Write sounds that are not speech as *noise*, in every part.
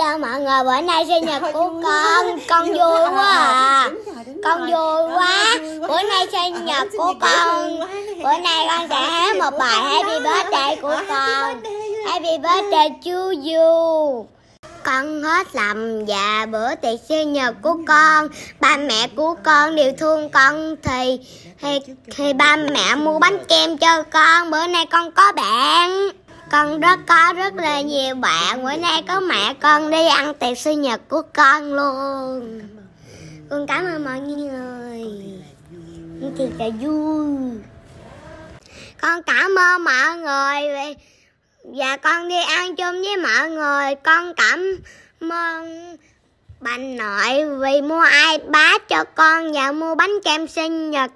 Hello mọi người, bữa nay sinh nhật của con Con vui quá à Con vui quá Bữa nay sinh nhật của con Bữa nay con sẽ hát một bài Happy Birthday của con Happy Birthday to you con hết lầm và bữa tiệc sinh nhật của ừ. con ba mẹ của con đều thương con thì thì, thì ba mẹ mua bánh kem cho con bữa nay con có bạn con rất có rất là nhiều bạn bữa nay có mẹ con đi ăn tiệc sinh nhật của con luôn con cảm ơn mọi người con thiệt là vui con cảm ơn mọi người và con đi ăn chung với mọi người con cảm ơn bà nội vì mua ipad cho con và mua bánh kem sinh nhật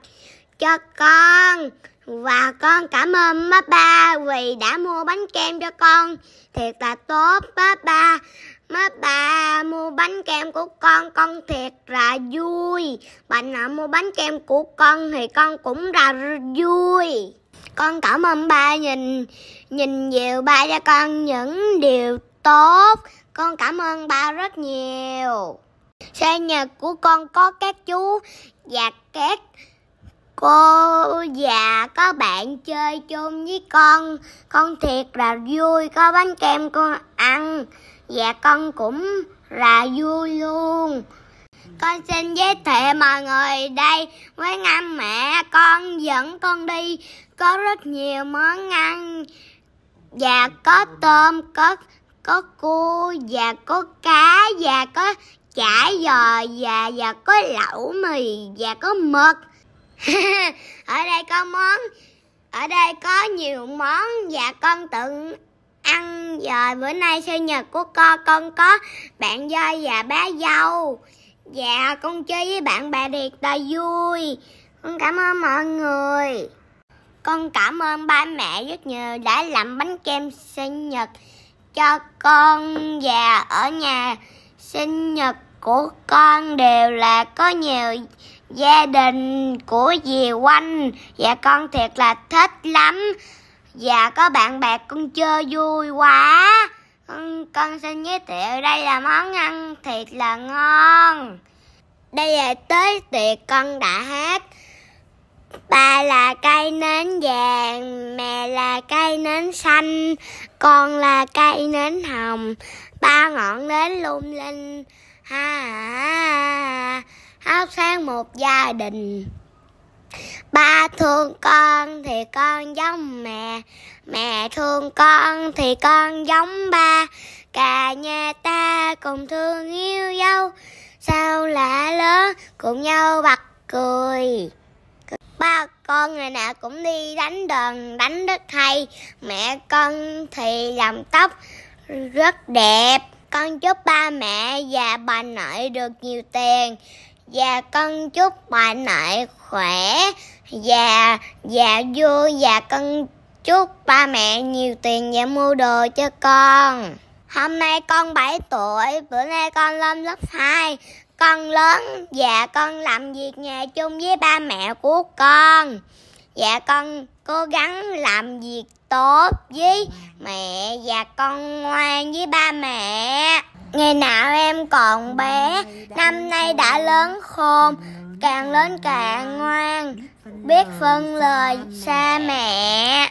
cho con và con cảm ơn má ba vì đã mua bánh kem cho con. Thiệt là tốt má ba. Má ba mua bánh kem của con, con thiệt là vui. bạn nào mua bánh kem của con thì con cũng là vui. Con cảm ơn ba nhìn nhìn nhiều ba cho con những điều tốt. Con cảm ơn ba rất nhiều. Sinh nhật của con có các chú và các cô già dạ, có bạn chơi chung với con con thiệt là vui có bánh kem con ăn và dạ, con cũng là vui luôn con xin giới thiệu mọi người đây quán ăn mẹ con dẫn con đi có rất nhiều món ăn và dạ, có tôm có có cua và có cá và có chả giò và và có lẩu mì và có mực *laughs* ở đây có món ở đây có nhiều món và dạ, con tự ăn rồi bữa nay sinh nhật của con con có bạn voi và bé dâu và dạ, con chơi với bạn bè thiệt là vui con cảm ơn mọi người con cảm ơn ba mẹ rất nhiều đã làm bánh kem sinh nhật cho con và dạ, ở nhà sinh nhật của con đều là có nhiều gia đình của dì quanh và dạ, con thiệt là thích lắm và dạ, có bạn bè con chơi vui quá con, con xin giới thiệu đây là món ăn thiệt là ngon đây là tới tiệc con đã hát Ba là cây nến vàng, mẹ là cây nến xanh, con là cây nến hồng, ba ngọn nến lung linh. Ha, ha, ha áo sang một gia đình ba thương con thì con giống mẹ mẹ thương con thì con giống ba cả nhà ta cùng thương yêu nhau, sao lạ lớn cùng nhau bật cười ba con ngày nào cũng đi đánh đờn đánh đất hay mẹ con thì làm tóc rất đẹp con chúc ba mẹ và bà nội được nhiều tiền và dạ, con chúc bà nội khỏe và và vui và con chúc ba mẹ nhiều tiền và mua đồ cho con. Hôm nay con 7 tuổi, bữa nay con lên lớp 2. Con lớn và dạ con làm việc nhà chung với ba mẹ của con. Và dạ con cố gắng làm việc tốt với mẹ và con ngoan với ba mẹ. Ngày nào em còn bé, năm nay đã lớn khôn, càng lớn càng ngoan, biết phân lời xa mẹ.